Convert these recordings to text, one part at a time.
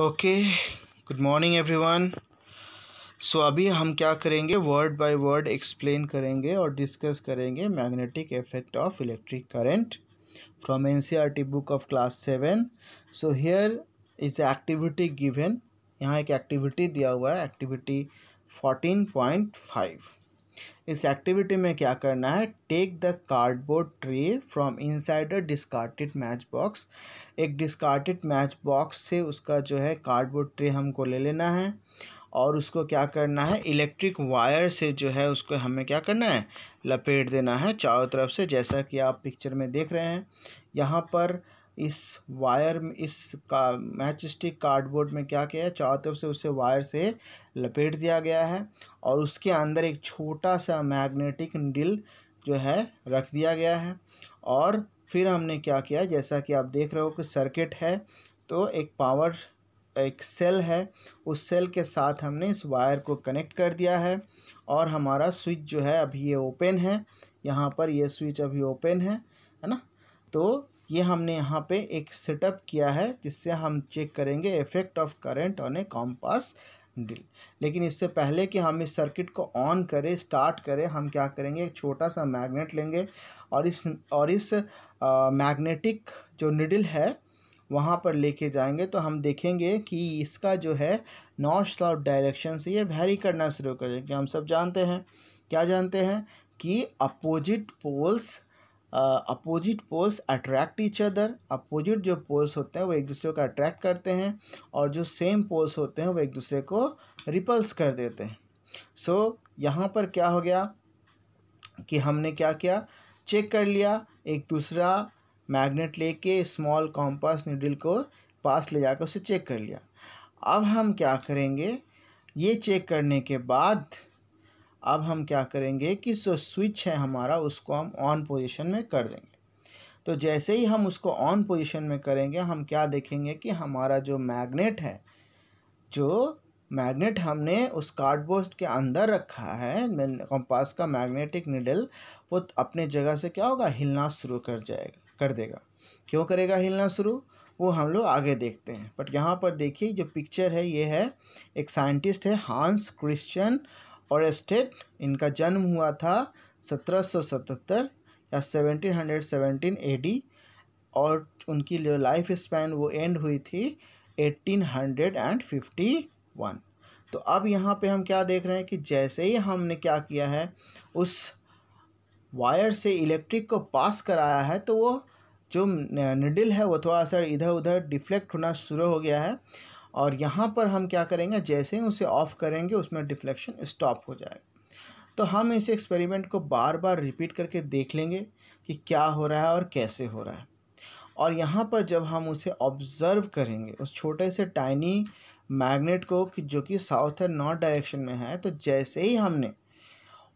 okay good morning everyone so अभी हम क्या करेंगे वर्ड बाय वर्ड एक्सप्लेन करेंगे और डिस्कस करेंगे magnetic effect of electric current from NCRT book of class seven so here is activity given यहाँ एक एक्टिविटी दिया हुआ है एक्टिविटी फोर्टीन पॉइंट फाइव इस एक्टिविटी में क्या करना है take the cardboard tray from inside a discarded match box एक डिस्कार्टेड मैच बॉक्स से उसका जो है कार्डबोर्ड ट्रे हमको ले लेना है और उसको क्या करना है इलेक्ट्रिक वायर से जो है उसको हमें क्या करना है लपेट देना है चारों तरफ से जैसा कि आप पिक्चर में देख रहे हैं यहाँ पर इस वायर में इस का मैच स्टिक कार्डबोर्ड में क्या किया है चारों तरफ से उसे वायर से लपेट दिया गया है और उसके अंदर एक छोटा सा मैग्नेटिक डिल जो है रख दिया गया है और फिर हमने क्या किया जैसा कि आप देख रहे हो कि सर्किट है तो एक पावर एक सेल है उस सेल के साथ हमने इस वायर को कनेक्ट कर दिया है और हमारा स्विच जो है अभी ये ओपन है यहाँ पर ये स्विच अभी ओपन है है ना तो ये हमने यहाँ पे एक सेटअप किया है जिससे हम चेक करेंगे effect of current on a compass drill लेकिन इससे पहले कि हम इस सर्किट को ऑन करें स्टार्ट करें हम क्या करेंगे एक छोटा सा मैग्नेट लेंगे और इस और इस मैग्नेटिक जो निडिल है वहाँ पर लेके जाएंगे तो हम देखेंगे कि इसका जो है नॉर्थ साउथ डायरेक्शन से ये वेरी करना शुरू कर देंगे हम सब जानते हैं क्या जानते हैं कि opposite poles opposite poles attract each other opposite जो पोल्स होते हैं वो एक दूसरे को अट्रैक्ट करते हैं और जो सेम पोल्स होते हैं वो एक दूसरे को रिपल्स कर देते हैं सो so, यहाँ पर क्या हो गया कि हमने क्या किया चेक कर लिया एक दूसरा मैग्नेट लेके स्मॉल कॉम्पास नीडल को पास ले जाकर उसे चेक कर लिया अब हम क्या करेंगे ये चेक करने के बाद अब हम क्या करेंगे कि जो स्विच है हमारा उसको हम ऑन पोजीशन में कर देंगे तो जैसे ही हम उसको ऑन पोजीशन में करेंगे हम क्या देखेंगे कि हमारा जो मैग्नेट है जो मैग्नेट हमने उस कार्डबोर्ड के अंदर रखा है कंपास का मैग्नेटिक निडल वो अपने जगह से क्या होगा हिलना शुरू कर जाएगा कर देगा क्यों करेगा हिलना शुरू वो हम लोग आगे देखते हैं बट यहाँ पर देखिए जो पिक्चर है ये है एक साइंटिस्ट है हांस क्रिश्चियन और स्टेट इनका जन्म हुआ था 1777 या 1717 एडी और उनकी जो लाइफ स्पैन वो एंड हुई थी 1851 तो अब यहाँ पे हम क्या देख रहे हैं कि जैसे ही हमने क्या किया है उस वायर से इलेक्ट्रिक को पास कराया है तो वो जो निडिल है वो थोड़ा सा इधर उधर डिफ्लेक्ट होना शुरू हो गया है और यहाँ पर हम क्या करेंगे जैसे ही उसे ऑफ़ करेंगे उसमें डिफ्लेक्शन स्टॉप हो जाएगा तो हम इस एक्सपेरिमेंट को बार बार रिपीट करके देख लेंगे कि क्या हो रहा है और कैसे हो रहा है और यहाँ पर जब हम उसे ऑब्ज़र्व करेंगे उस छोटे से टाइनी मैग्नेट को कि जो कि साउथ एंड नॉर्थ डायरेक्शन में है तो जैसे ही हमने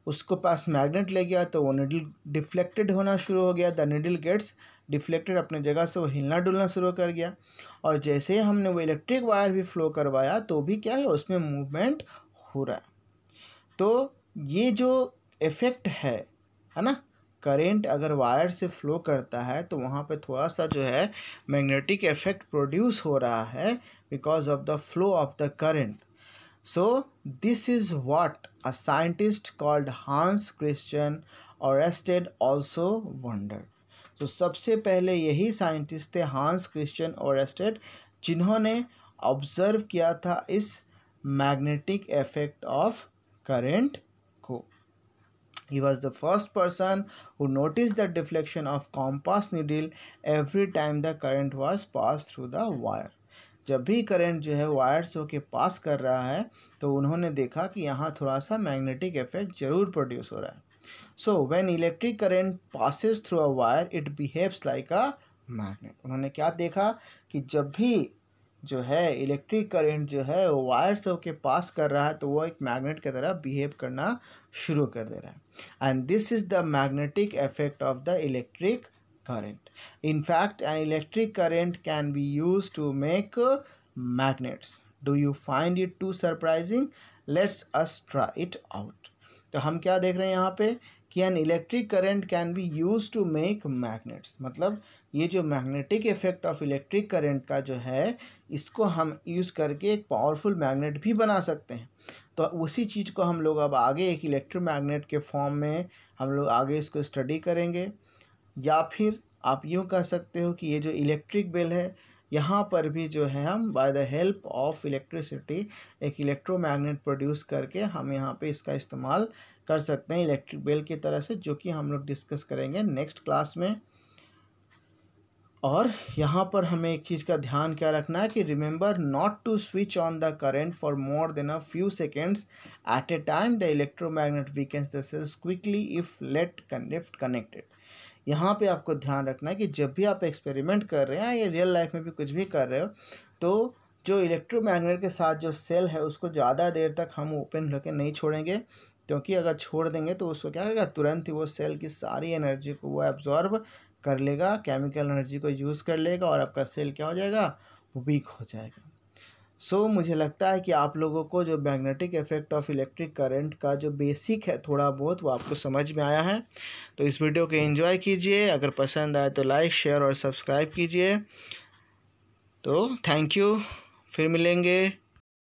उसको पास मैग्नेट ले गया तो वो निडल डिफ्लेक्टेड होना शुरू हो गया द निडल गेट्स डिफ्लेक्टर अपने जगह से वो हिलना डुलना शुरू कर गया और जैसे ही हमने वो इलेक्ट्रिक वायर भी फ्लो करवाया तो भी क्या है उसमें मूवमेंट हो रहा है तो ये जो इफ़ेक्ट है है ना करेंट अगर वायर से फ्लो करता है तो वहाँ पे थोड़ा सा जो है मैग्नेटिक इफेक्ट प्रोड्यूस हो रहा है because of the flow of the current so this is what a scientist called Hans Oersted also wandered तो सबसे पहले यही साइंटिस्ट थे हांस क्रिश्चियन ओरेस्टेड जिन्होंने ऑब्जर्व किया था इस मैग्नेटिक इफेक्ट ऑफ current को ही was the first person who notice the deflection of compass needle every time the current was pass through the wire जब भी करंट जो है वायर्स होके पास कर रहा है तो उन्होंने देखा कि यहाँ थोड़ा सा मैग्नेटिक इफेक्ट ज़रूर प्रोड्यूस हो रहा है so when electric current passes through a wire it behaves like a magnet उन्होंने क्या देखा कि जब भी जो है इलेक्ट्रिक करेंट जो है वो वायर्स तो के पास कर रहा है तो वो एक मैग्नेट की तरह बिहेव करना शुरू कर दे रहा है and this is the magnetic effect of the electric current in fact an electric current can be use to make uh, do you find it too surprising let's us try it out तो हम क्या देख रहे हैं यहाँ पे कि an electric current can be use to make magnets मतलब ये जो magnetic effect of electric current का जो है इसको हम यूज़ करके एक पावरफुल मैग्नेट भी बना सकते हैं तो उसी चीज़ को हम लोग अब आगे एक इलेक्ट्रोमैग्नेट के फॉर्म में हम लोग आगे इसको स्टडी करेंगे या फिर आप यूँ कह सकते हो कि ये जो इलेक्ट्रिक बेल है यहाँ पर भी जो है हम by the help of electricity एक इलेक्ट्रोमैग्नेट प्रोड्यूस करके हम यहाँ पे इसका इस्तेमाल कर सकते हैं इलेक्ट्रिक बेल की तरह से जो कि हम लोग डिस्कस करेंगे नेक्स्ट क्लास में और यहाँ पर हमें एक चीज़ का ध्यान क्या रखना है कि remember not to switch on the current for more than a few seconds at a time the electromagnet weakens the cells quickly if let if connected यहाँ पे आपको ध्यान रखना है कि जब भी आप एक्सपेरिमेंट कर रहे हैं या रियल लाइफ में भी कुछ भी कर रहे हो तो जो इलेक्ट्रोमैग्नेट के साथ जो सेल है उसको ज़्यादा देर तक हम ओपन रखें नहीं छोड़ेंगे क्योंकि अगर छोड़ देंगे तो उसको क्या करेगा तुरंत ही वो सेल की सारी एनर्जी को वो एब्जॉर्ब कर लेगा केमिकल एनर्जी को यूज़ कर लेगा और आपका सेल क्या हो जाएगा वीक हो जाएगा सो so, मुझे लगता है कि आप लोगों को जो magnetic effect of electric current का जो बेसिक है थोड़ा बहुत वो आपको समझ में आया है तो इस वीडियो को एंजॉय कीजिए अगर पसंद आए तो लाइक शेयर और सब्सक्राइब कीजिए तो थैंक यू फिर मिलेंगे